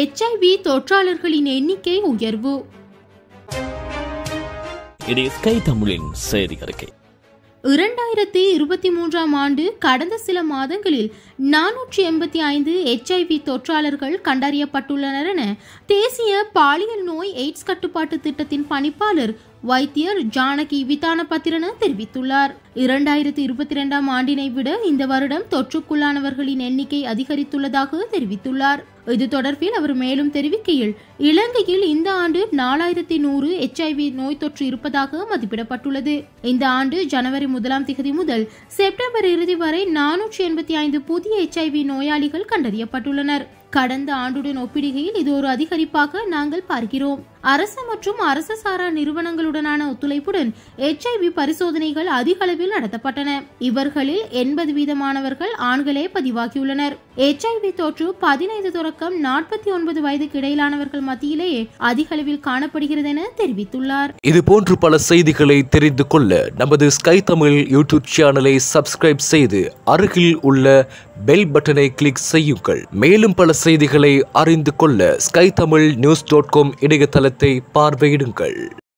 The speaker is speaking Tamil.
எச்ஐவி தொற்றாளர்களின் எண்ணிக்கை உயர்வு இது ஸ்கை தமிழின் செய்தி அறிக்கை இரண்டாயிரத்தி இருபத்தி மூன்றாம் ஆண்டு கடந்த சில மாதங்களில் நானூற்றி எண்பத்தி ஐந்து எச்ஐவி தொற்றாளர்கள் கண்டறியப்பட்டுள்ளனர் என தேசிய பாலியல் நோய் எய்ட்ஸ் கட்டுப்பாட்டு திட்டத்தின் பணிப்பாளர் வைத்தியர் ஜானகி விதான பத்திரன தெரிவித்துள்ளார் இரண்டாயிரத்தி இருபத்தி இரண்டாம் ஆண்டினை விட இந்த வருடம் தொற்றுக்குள்ளானவர்களின் எண்ணிக்கை அதிகரித்துள்ளதாக தெரிவித்துள்ளார் இது தொடர்பில் அவர் மேலும் தெரிவிக்கையில் இலங்கையில் இந்த ஆண்டு நாலாயிரத்தி நூறு எச்ஐவி நோய் தொற்று இருப்பதாக மதிப்பிடப்பட்டுள்ளது இந்த ஆண்டு ஜனவரி முதலாம் திகதி முதல் செப்டம்பர் இறுதி வரை நானூற்றி எண்பத்தி ஐந்து புதிய எச்ஐவி நோயாளிகள் கண்டறியப்பட்டுள்ளனர் கடந்த ஆண்டுடன் ஒப்பிடுகையில் இது ஒரு அதிகரிப்பாக நாங்கள் பார்க்கிறோம் அரசு மற்றும் அரசு சாரா நிறுவனங்களுடனான ஒத்துழைப்புடன் எச்ஐவி பரிசோதனைகள் அதிக அளவில் நடத்தப்பட்டன இவர்களில் எண்பது வீதமானவர்கள் ஆண்களே பதிவாகியுள்ளனர் எச்ஐவி தொற்று பதினைந்து தொடக்கம் நாற்பத்தி ஒன்பது வயதுக்கு இடையிலானவர்கள் மத்தியிலேயே அதிக அளவில் காணப்படுகிறது என தெரிவித்துள்ளார் இது போன்று பல செய்திகளை தெரிந்து கொள்ள நமது ஸ்கை தமிழ் யூடியூப் சேனலை சப்ஸ்கிரைப் செய்து அருகில் உள்ள பெல் பட்டனை கிளிக் செய்யுங்கள் மேலும் பல செய்திகளை அறிந்து கொள்ள sky Tamil news dot com இணையதள திரைப்படத்தை பார்வையிடுங்கள்